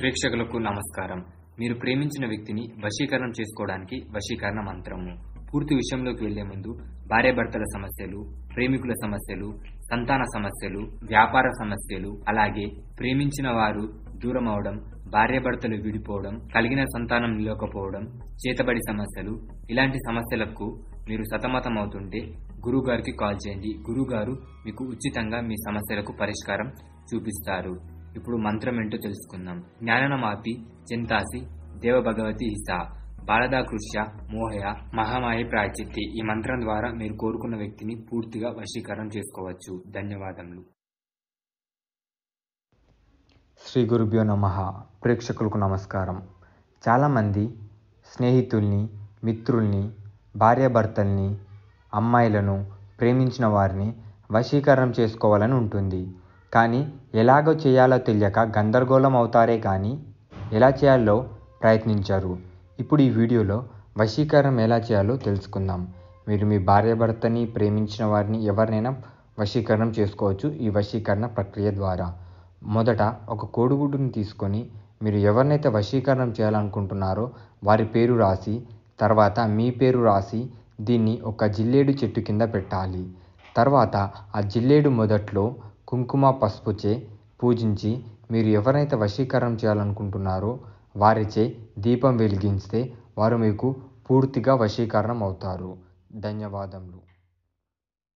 ప్రేక్షకులకు నమస్కారం మీరు ప్రేమించిన వ్యక్తిని వశీకరణం చేసుకోవడానికి వశీకరణ మంత్రము పూర్తి విషయంలోకి వెళ్లే ముందు భార్యాభర్తల సమస్యలు ప్రేమికుల సమస్యలు సంతాన సమస్యలు వ్యాపార సమస్యలు అలాగే ప్రేమించిన వారు దూరం అవడం భార్యాభర్తలు విడిపోవడం కలిగిన సంతానం నిలవకపోవడం చేతబడి సమస్యలు ఇలాంటి సమస్యలకు మీరు సతమతం అవుతుంటే గురువు గారికి కాల్ చేయండి గురువు మీకు ఉచితంగా మీ సమస్యలకు పరిష్కారం చూపిస్తారు ఇప్పుడు మంత్రం ఏంటో తెలుసుకుందాం జ్ఞాననమాపి చింతాసి దేవ భగవతి హిసా బాలదాకృష్య మోహయ మహామాయ ప్రాచిత్తి ఈ మంత్రం ద్వారా మీరు కోరుకున్న వ్యక్తిని పూర్తిగా వశీకరణం చేసుకోవచ్చు ధన్యవాదములు శ్రీ గురుభ్యో నమ ప్రేక్షకులకు నమస్కారం చాలామంది స్నేహితుల్ని మిత్రుల్ని భార్యాభర్తల్ని అమ్మాయిలను ప్రేమించిన వారిని వశీకరణం చేసుకోవాలని ఉంటుంది కానీ ఎలాగో చేయాలో తెలియక గందరగోళం అవుతారే కానీ ఎలా చేయాలో ప్రయత్నించారు ఇప్పుడు ఈ వీడియోలో వశీకరణం ఎలా చేయాలో తెలుసుకుందాం మీరు మీ భార్యాభర్తని ప్రేమించిన వారిని ఎవరినైనా వశీకరణం చేసుకోవచ్చు ఈ వశీకరణ ప్రక్రియ ద్వారా మొదట ఒక కోడిగుడ్డుని తీసుకొని మీరు ఎవరినైతే వశీకరణం చేయాలనుకుంటున్నారో వారి పేరు రాసి తర్వాత మీ పేరు రాసి దీన్ని ఒక జిల్లేడు చెట్టు కింద పెట్టాలి తర్వాత ఆ జిల్లేడు మొదట్లో కుంకుమ పసుపుచే పూజించి మీరు ఎవరినైతే వశీకరణం చేయాలనుకుంటున్నారో వారిచే దీపం వెలిగించితే వారు మీకు పూర్తిగా వశీకరణం అవుతారు ధన్యవాదములు